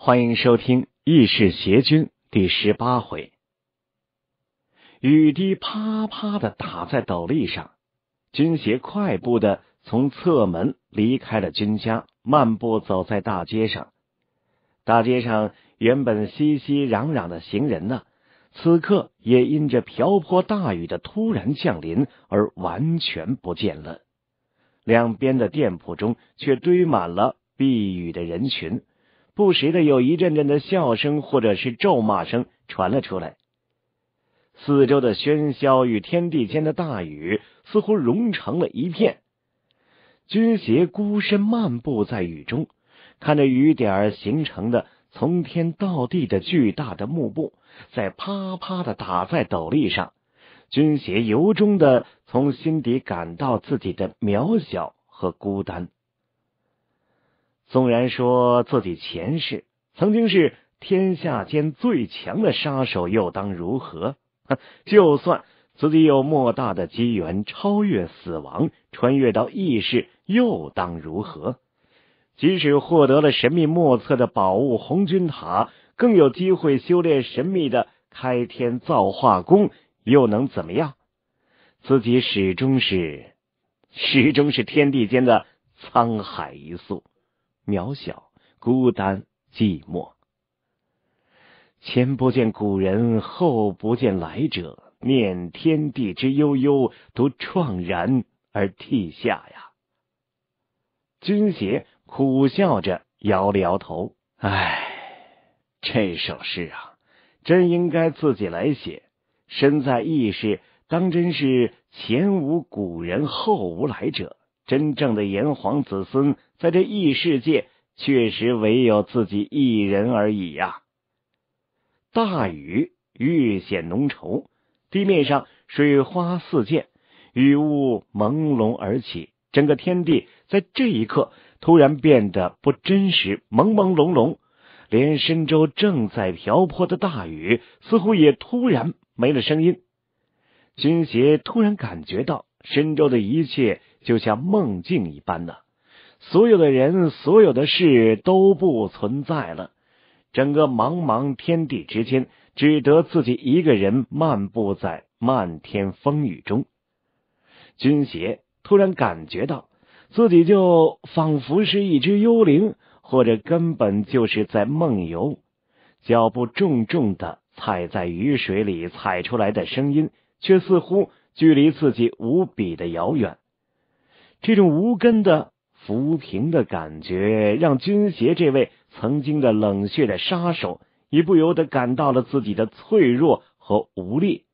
欢迎收听《异世邪君》第十八回。雨滴啪啪的打在斗笠上，军鞋快步的从侧门离开了军家，漫步走在大街上。大街上原本熙熙攘攘的行人呢，此刻也因着瓢泼大雨的突然降临而完全不见了。两边的店铺中却堆满了避雨的人群。不时的有一阵阵的笑声，或者是咒骂声传了出来。四周的喧嚣与天地间的大雨似乎融成了一片。军鞋孤身漫步在雨中，看着雨点形成的从天到地的巨大的幕布，在啪啪的打在斗笠上。军鞋由衷的从心底感到自己的渺小和孤单。纵然说自己前世曾经是天下间最强的杀手，又当如何？就算自己有莫大的机缘，超越死亡，穿越到异世，又当如何？即使获得了神秘莫测的宝物红军塔，更有机会修炼神秘的开天造化功，又能怎么样？自己始终是，始终是天地间的沧海一粟。渺小、孤单、寂寞，前不见古人，后不见来者，念天地之悠悠，独怆然而涕下呀！军鞋苦笑着摇了摇头，唉，这首诗啊，真应该自己来写。身在异世，当真是前无古人，后无来者。真正的炎黄子孙，在这异世界确实唯有自己一人而已呀。大雨愈显浓稠，地面上水花四溅，雨雾朦胧而起，整个天地在这一刻突然变得不真实，朦朦胧胧，连深州正在瓢泼的大雨似乎也突然没了声音。军邪突然感觉到深州的一切。就像梦境一般呢，所有的人，所有的事都不存在了。整个茫茫天地之间，只得自己一个人漫步在漫天风雨中。军鞋突然感觉到自己就仿佛是一只幽灵，或者根本就是在梦游。脚步重重的踩在雨水里，踩出来的声音却似乎距离自己无比的遥远。这种无根的浮萍的感觉，让军协这位曾经的冷血的杀手，也不由得感到了自己的脆弱和无力。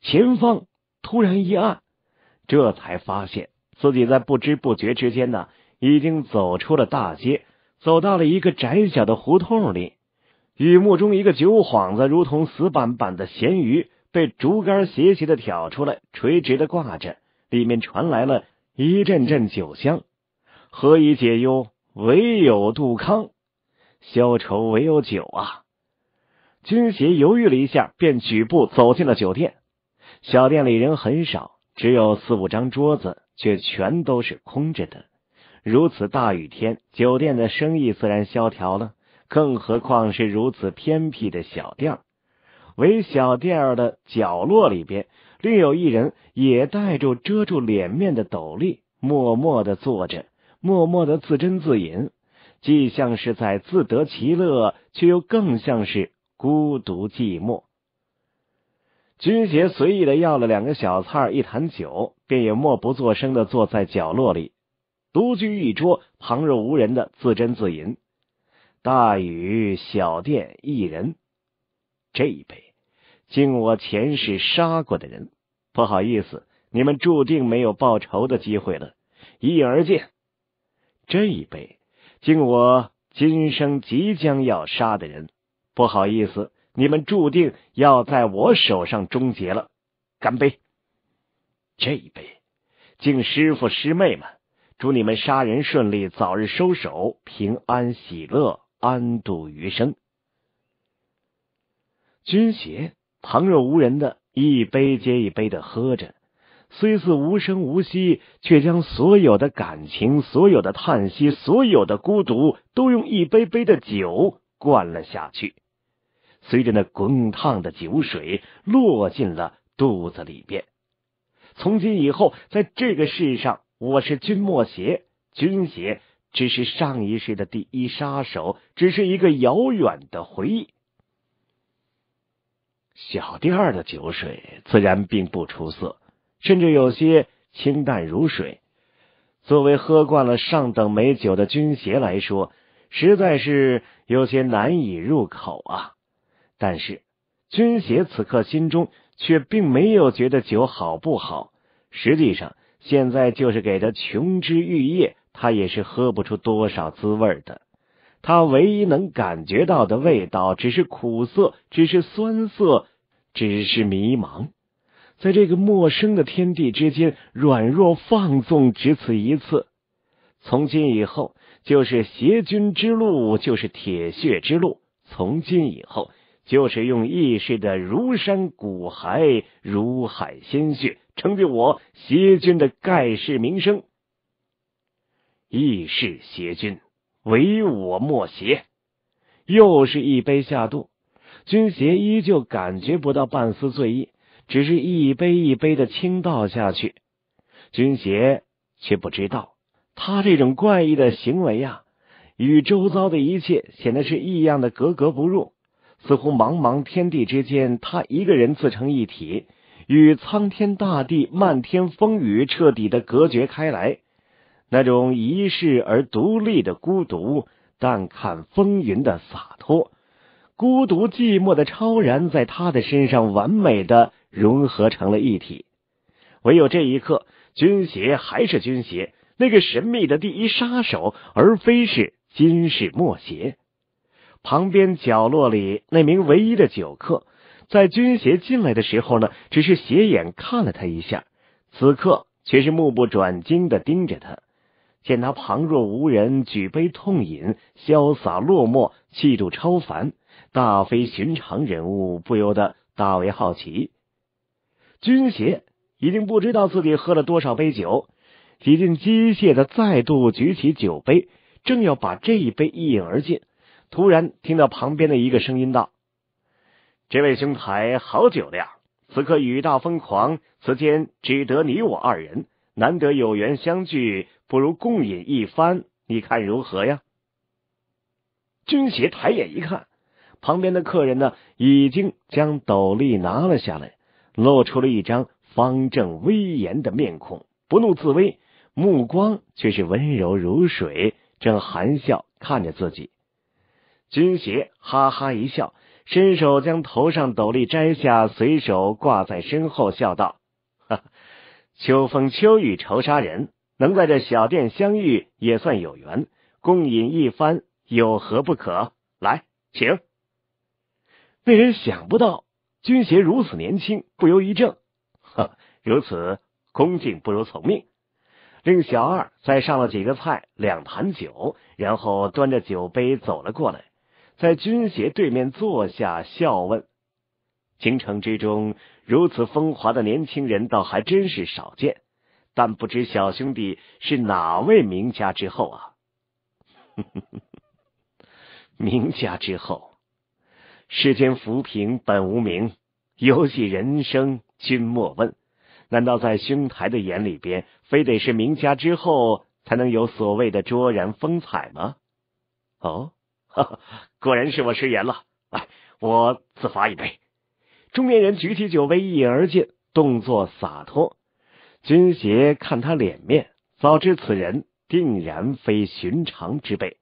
前方突然一暗，这才发现自己在不知不觉之间呢，已经走出了大街，走到了一个窄小的胡同里。雨幕中，一个酒幌子如同死板板的咸鱼，被竹竿斜斜的挑出来，垂直的挂着，里面传来了。一阵阵酒香，何以解忧？唯有杜康。消愁唯有酒啊！军鞋犹豫了一下，便举步走进了酒店。小店里人很少，只有四五张桌子，却全都是空着的。如此大雨天，酒店的生意自然萧条了，更何况是如此偏僻的小店儿。为小店儿的角落里边。另有一人也带着遮住脸面的斗笠，默默的坐着，默默的自斟自饮，既像是在自得其乐，却又更像是孤独寂寞。军杰随意的要了两个小菜一坛酒，便也默不作声的坐在角落里，独居一桌，旁若无人的自斟自饮。大雨小店一人，这一杯，敬我前世杀过的人。不好意思，你们注定没有报仇的机会了。一饮而尽，这一杯敬我今生即将要杀的人。不好意思，你们注定要在我手上终结了。干杯！这一杯敬师傅师妹们，祝你们杀人顺利，早日收手，平安喜乐，安度余生。军邪旁若无人的。一杯接一杯的喝着，虽是无声无息，却将所有的感情、所有的叹息、所有的孤独，都用一杯杯的酒灌了下去。随着那滚烫的酒水落进了肚子里边，从今以后，在这个世上，我是君莫邪。君邪只是上一世的第一杀手，只是一个遥远的回忆。小店的酒水自然并不出色，甚至有些清淡如水。作为喝惯了上等美酒的军鞋来说，实在是有些难以入口啊！但是军鞋此刻心中却并没有觉得酒好不好。实际上，现在就是给他琼枝玉液，他也是喝不出多少滋味的。他唯一能感觉到的味道，只是苦涩，只是酸涩，只是迷茫。在这个陌生的天地之间，软弱放纵只此一次。从今以后，就是邪君之路，就是铁血之路。从今以后，就是用异世的如山骨骸、如海鲜血，成就我邪君的盖世名声。异世邪君。唯我莫邪，又是一杯下肚，军鞋依旧感觉不到半丝醉意，只是一杯一杯的倾倒下去。军鞋却不知道，他这种怪异的行为呀，与周遭的一切显得是异样的格格不入，似乎茫茫天地之间，他一个人自成一体，与苍天大地、漫天风雨彻底的隔绝开来。那种遗世而独立的孤独，淡看风云的洒脱，孤独寂寞的超然，在他的身上完美的融合成了一体。唯有这一刻，军鞋还是军鞋，那个神秘的第一杀手，而非是金世莫邪。旁边角落里那名唯一的酒客，在军鞋进来的时候呢，只是斜眼看了他一下，此刻却是目不转睛的盯着他。见他旁若无人，举杯痛饮，潇洒落寞，气度超凡，大非寻常人物，不由得大为好奇。军鞋已经不知道自己喝了多少杯酒，几近机械的再度举起酒杯，正要把这一杯一饮而尽，突然听到旁边的一个声音道：“这位兄台，好酒量！此刻雨大风狂，此间只得你我二人。”难得有缘相聚，不如共饮一番，你看如何呀？军鞋抬眼一看，旁边的客人呢，已经将斗笠拿了下来，露出了一张方正威严的面孔，不怒自威，目光却是温柔如水，正含笑看着自己。军鞋哈哈一笑，伸手将头上斗笠摘下，随手挂在身后，笑道。秋风秋雨愁杀人，能在这小店相遇也算有缘，共饮一番有何不可？来，请。那人想不到军协如此年轻，不由一怔。呵，如此恭敬不如从命。令小二再上了几个菜，两坛酒，然后端着酒杯走了过来，在军协对面坐下，笑问：京城之中。如此风华的年轻人，倒还真是少见。但不知小兄弟是哪位名家之后啊？名家之后，世间浮萍本无名，游戏人生君莫问。难道在兄台的眼里边，非得是名家之后才能有所谓的卓然风采吗？哦，果然是我失言了。哎，我自罚一杯。中年人举起酒杯，一饮而尽，动作洒脱。军鞋看他脸面，早知此人定然非寻常之辈。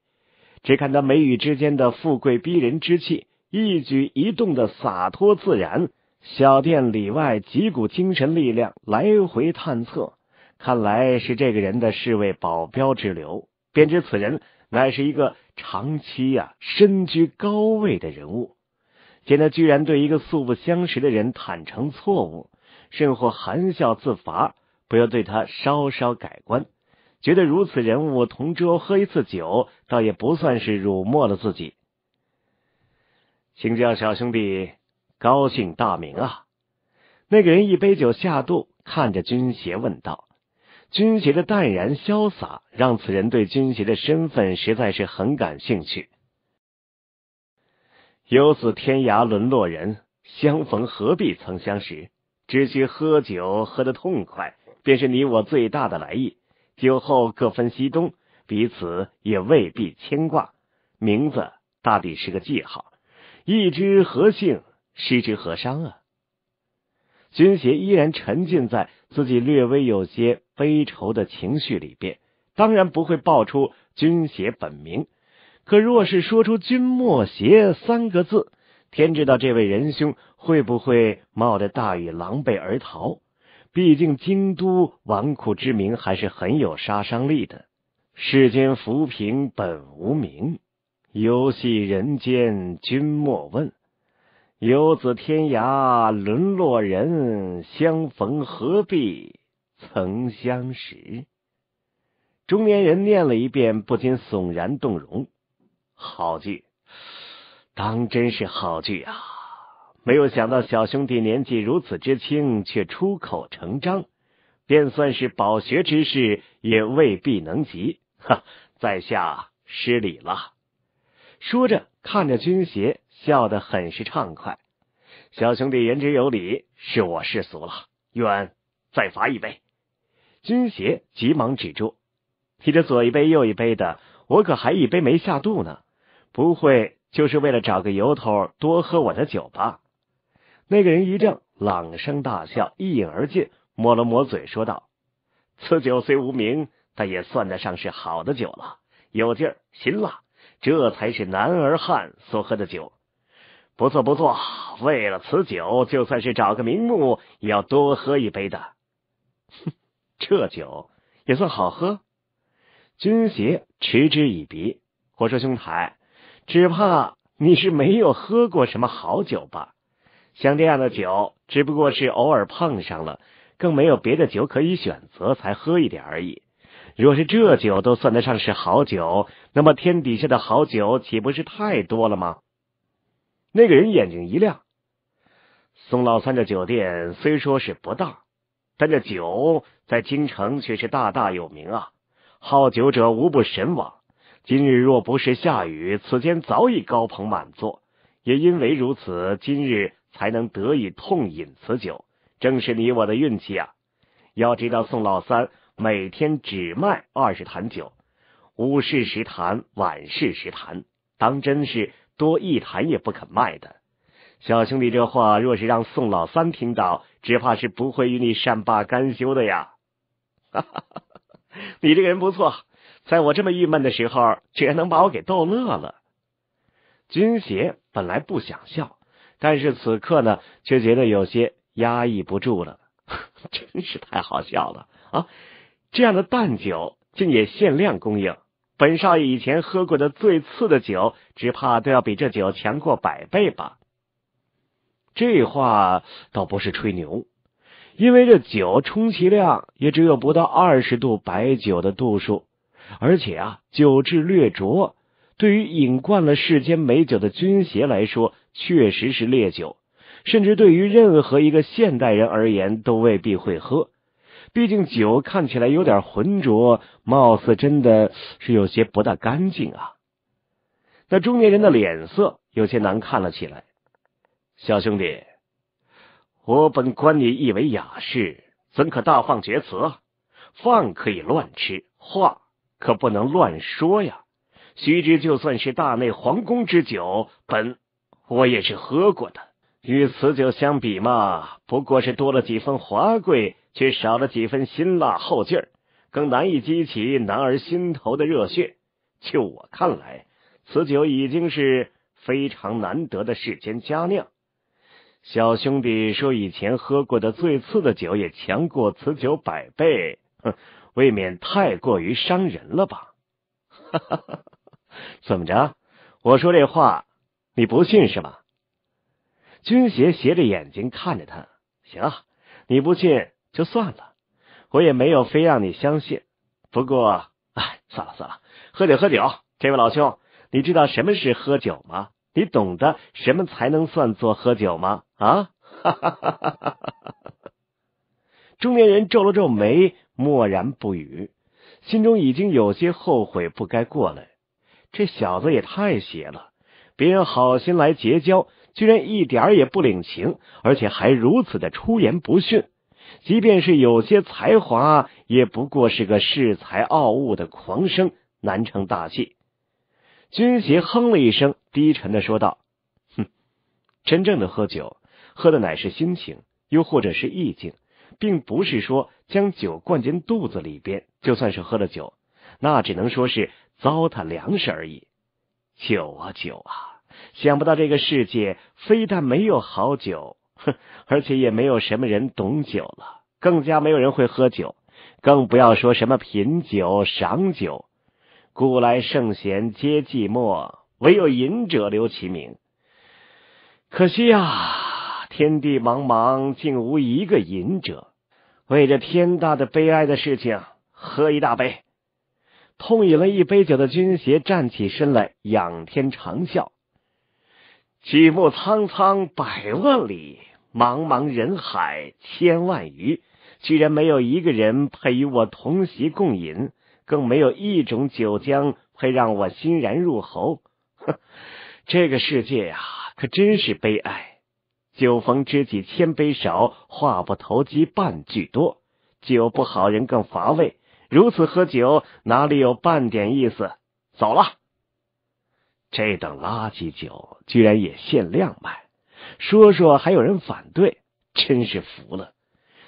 只看他眉宇之间的富贵逼人之气，一举一动的洒脱自然。小店里外几股精神力量来回探测，看来是这个人的侍卫保镖之流，便知此人乃是一个长期呀身居高位的人物。见他居然对一个素不相识的人坦诚错误，甚或含笑自罚，不由对他稍稍改观。觉得如此人物同桌喝一次酒，倒也不算是辱没了自己。请教小兄弟高姓大名啊？那个人一杯酒下肚，看着军鞋问道。军鞋的淡然潇洒，让此人对军鞋的身份实在是很感兴趣。游子天涯沦落人，相逢何必曾相识？只需喝酒喝得痛快，便是你我最大的来意。酒后各分西东，彼此也未必牵挂。名字大抵是个记号，一之何幸，失之何伤啊？军鞋依然沉浸在自己略微有些悲愁的情绪里边，当然不会报出军鞋本名。可若是说出“君莫邪”三个字，天知道这位仁兄会不会冒着大雨狼狈而逃？毕竟京都纨绔之名还是很有杀伤力的。世间浮萍本无名，游戏人间君莫问。游子天涯沦落人，相逢何必曾相识。中年人念了一遍，不禁悚然动容。好句，当真是好句啊！没有想到小兄弟年纪如此之轻，却出口成章，便算是饱学之士，也未必能及。哈，在下失礼了。说着，看着军鞋，笑得很是畅快。小兄弟言之有理，是我世俗了，愿再罚一杯。军鞋急忙止住，你这左一杯右一杯的，我可还一杯没下肚呢。不会就是为了找个由头多喝我的酒吧？那个人一怔，朗声大笑，一饮而尽，抹了抹嘴，说道：“此酒虽无名，但也算得上是好的酒了，有劲，辛辣，这才是男儿汉所喝的酒。不错，不错，为了此酒，就算是找个名目，也要多喝一杯的。哼，这酒也算好喝。”军邪嗤之以鼻，我说兄台。只怕你是没有喝过什么好酒吧，像这样的酒只不过是偶尔碰上了，更没有别的酒可以选择才喝一点而已。若是这酒都算得上是好酒，那么天底下的好酒岂不是太多了吗？那个人眼睛一亮，宋老三这酒店虽说是不大，但这酒在京城却是大大有名啊，好酒者无不神往。今日若不是下雨，此间早已高朋满座。也因为如此，今日才能得以痛饮此酒，正是你我的运气啊！要知道，宋老三每天只卖二十坛酒，午市十坛，晚市十坛，当真是多一坛也不肯卖的。小兄弟，这话若是让宋老三听到，只怕是不会与你善罢甘休的呀！哈哈哈哈哈，你这个人不错。在我这么郁闷的时候，居然能把我给逗乐了。军鞋本来不想笑，但是此刻呢，却觉得有些压抑不住了。真是太好笑了啊！这样的淡酒竟也限量供应，本少爷以前喝过的最次的酒，只怕都要比这酒强过百倍吧？这话倒不是吹牛，因为这酒充其量也只有不到二十度白酒的度数。而且啊，酒质略浊，对于饮惯了世间美酒的军协来说，确实是烈酒。甚至对于任何一个现代人而言，都未必会喝。毕竟酒看起来有点浑浊，貌似真的是有些不大干净啊。那中年人的脸色有些难看了起来。小兄弟，我本观你意为雅士，怎可大放厥词？饭可以乱吃，话。可不能乱说呀！须知，就算是大内皇宫之酒，本我也是喝过的。与此酒相比嘛，不过是多了几分华贵，却少了几分辛辣后劲儿，更难以激起男儿心头的热血。就我看来，此酒已经是非常难得的世间佳酿。小兄弟说，以前喝过的最次的酒，也强过此酒百倍。哼！未免太过于伤人了吧？哈哈哈怎么着？我说这话你不信是吧？军鞋斜着眼睛看着他。行，你不信就算了，我也没有非让你相信。不过，哎，算了算了，喝酒喝酒。这位老兄，你知道什么是喝酒吗？你懂得什么才能算作喝酒吗？啊！哈哈哈哈哈！中年人皱了皱眉。默然不语，心中已经有些后悔，不该过来。这小子也太邪了！别人好心来结交，居然一点也不领情，而且还如此的出言不逊。即便是有些才华，也不过是个恃才傲物的狂生，难成大器。军邪哼了一声，低沉的说道：“哼，真正的喝酒，喝的乃是心情，又或者是意境，并不是说。”将酒灌进肚子里边，就算是喝了酒，那只能说是糟蹋粮食而已。酒啊酒啊，想不到这个世界非但没有好酒，哼，而且也没有什么人懂酒了，更加没有人会喝酒，更不要说什么品酒、赏酒。古来圣贤皆寂寞，唯有饮者留其名。可惜啊，天地茫茫，竟无一个饮者。为这天大的悲哀的事情，喝一大杯。痛饮了一杯酒的军鞋站起身来，仰天长啸。举目苍苍，百万里；茫茫人海，千万余。居然没有一个人配与我同席共饮，更没有一种酒浆配让我欣然入喉。这个世界呀，可真是悲哀。酒逢知己千杯少，话不投机半句多。酒不好，人更乏味。如此喝酒，哪里有半点意思？走了。这等垃圾酒，居然也限量卖？说说还有人反对，真是服了。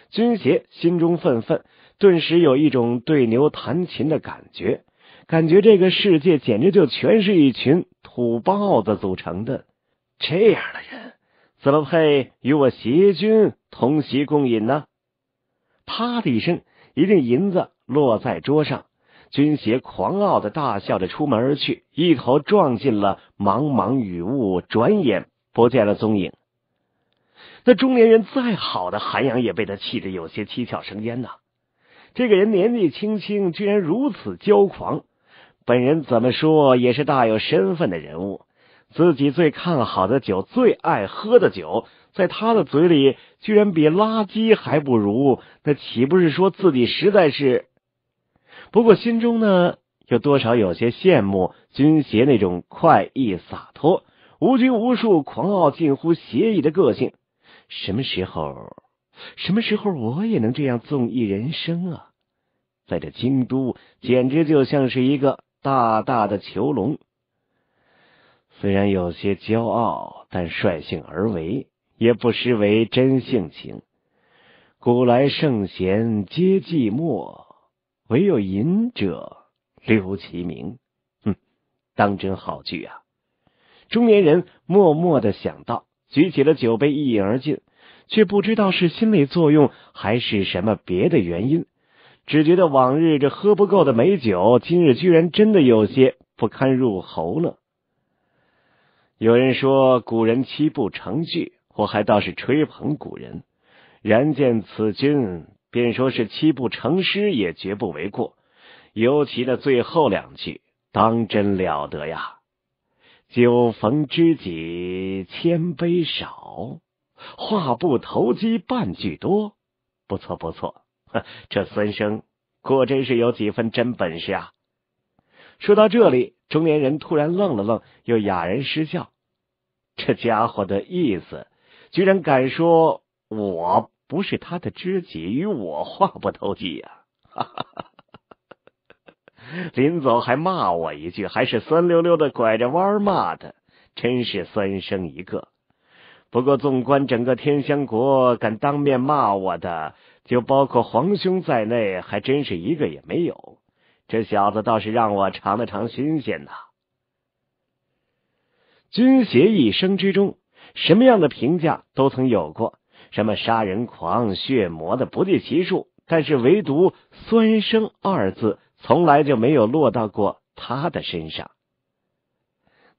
军协心中愤愤，顿时有一种对牛弹琴的感觉。感觉这个世界简直就全是一群土包子组成的。这样的人。怎么配与我邪军同席共饮呢？啪的一声，一锭银子落在桌上。军鞋狂傲的大笑着出门而去，一头撞进了茫茫雨雾，转眼不见了踪影。那中年人再好的涵养也被他气得有些七窍生烟呐！这个人年纪轻轻，居然如此骄狂。本人怎么说也是大有身份的人物。自己最看好的酒，最爱喝的酒，在他的嘴里居然比垃圾还不如，那岂不是说自己实在是？不过心中呢，又多少有些羡慕军协那种快意洒脱、无拘无束、狂傲近乎邪异的个性。什么时候，什么时候我也能这样纵意人生啊？在这京都，简直就像是一个大大的囚笼。虽然有些骄傲，但率性而为，也不失为真性情。古来圣贤皆寂寞，唯有饮者留其名。哼，当真好句啊！中年人默默的想到，举起了酒杯，一饮而尽，却不知道是心理作用还是什么别的原因，只觉得往日这喝不够的美酒，今日居然真的有些不堪入喉了。有人说古人七步成句，我还倒是吹捧古人。然见此君，便说是七步成诗也绝不为过。尤其那最后两句，当真了得呀！酒逢知己千杯少，话不投机半句多。不错不错，这孙生果真是有几分真本事啊！说到这里，中年人突然愣了愣，又哑然失笑。这家伙的意思，居然敢说我不是他的知己，与我话不投机呀！哈哈哈哈哈！临走还骂我一句，还是酸溜溜的拐着弯骂的，真是三生一个。不过，纵观整个天香国，敢当面骂我的，就包括皇兄在内，还真是一个也没有。这小子倒是让我尝了尝新鲜呐！军协一生之中，什么样的评价都曾有过，什么杀人狂、血魔的不计其数，但是唯独“酸生”二字，从来就没有落到过他的身上。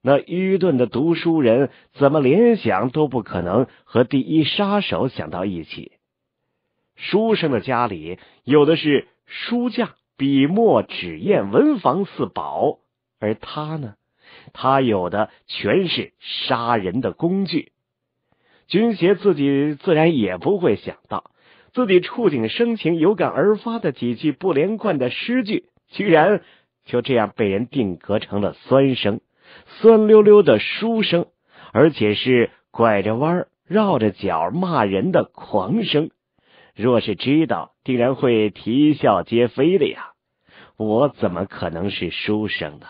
那愚钝的读书人，怎么联想都不可能和第一杀手想到一起。书生的家里，有的是书架。笔墨纸砚，文房四宝；而他呢，他有的全是杀人的工具。军协自己自然也不会想到，自己触景生情、有感而发的几句不连贯的诗句，居然就这样被人定格成了酸声、酸溜溜的书声，而且是拐着弯、绕着脚骂人的狂声。若是知道，定然会啼笑皆非的呀！我怎么可能是书生呢？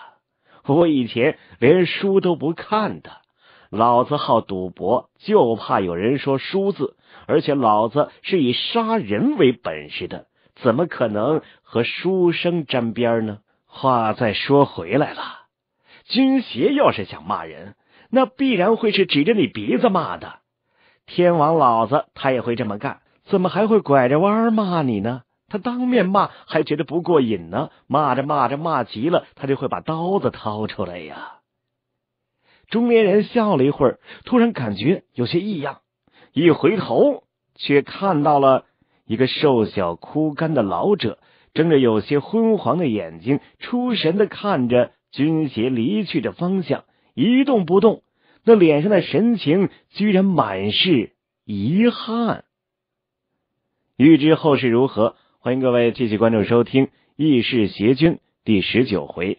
我以前连书都不看的，老子好赌博，就怕有人说“书”字，而且老子是以杀人为本事的，怎么可能和书生沾边呢？话再说回来了，军邪要是想骂人，那必然会是指着你鼻子骂的。天王老子他也会这么干。怎么还会拐着弯骂你呢？他当面骂还觉得不过瘾呢，骂着骂着骂急了，他就会把刀子掏出来呀。中年人笑了一会儿，突然感觉有些异样，一回头却看到了一个瘦小枯干的老者，睁着有些昏黄的眼睛，出神的看着军鞋离去的方向，一动不动。那脸上的神情居然满是遗憾。欲知后事如何，欢迎各位继续关注收听《异世邪君》第十九回。